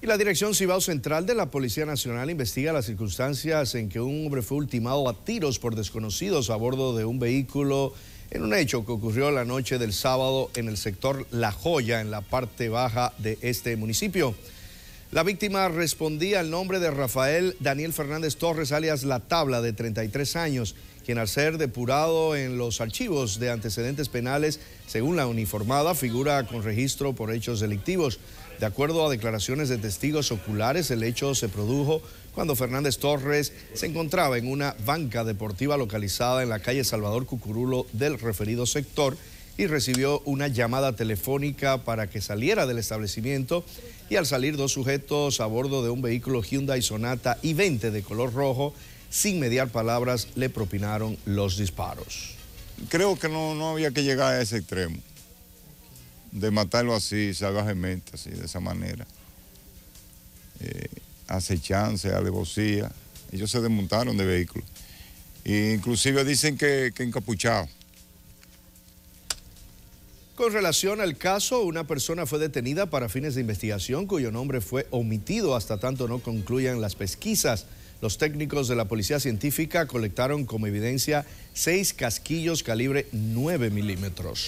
Y la Dirección Cibao Central de la Policía Nacional investiga las circunstancias en que un hombre fue ultimado a tiros por desconocidos a bordo de un vehículo en un hecho que ocurrió la noche del sábado en el sector La Joya, en la parte baja de este municipio. La víctima respondía al nombre de Rafael Daniel Fernández Torres, alias La Tabla, de 33 años, quien al ser depurado en los archivos de antecedentes penales, según la uniformada, figura con registro por hechos delictivos. De acuerdo a declaraciones de testigos oculares, el hecho se produjo cuando Fernández Torres se encontraba en una banca deportiva localizada en la calle Salvador Cucurulo del referido sector y recibió una llamada telefónica para que saliera del establecimiento y al salir dos sujetos a bordo de un vehículo Hyundai Sonata y 20 de color rojo, sin mediar palabras, le propinaron los disparos. Creo que no, había que llegar a ese extremo, de matarlo así, salvajemente, así, de esa manera. Eh, alevosía, ellos se desmontaron de vehículo. E inclusive dicen que, que encapuchado. Con relación al caso, una persona fue detenida para fines de investigación cuyo nombre fue omitido hasta tanto no concluyan las pesquisas. Los técnicos de la Policía Científica colectaron como evidencia seis casquillos calibre 9 milímetros.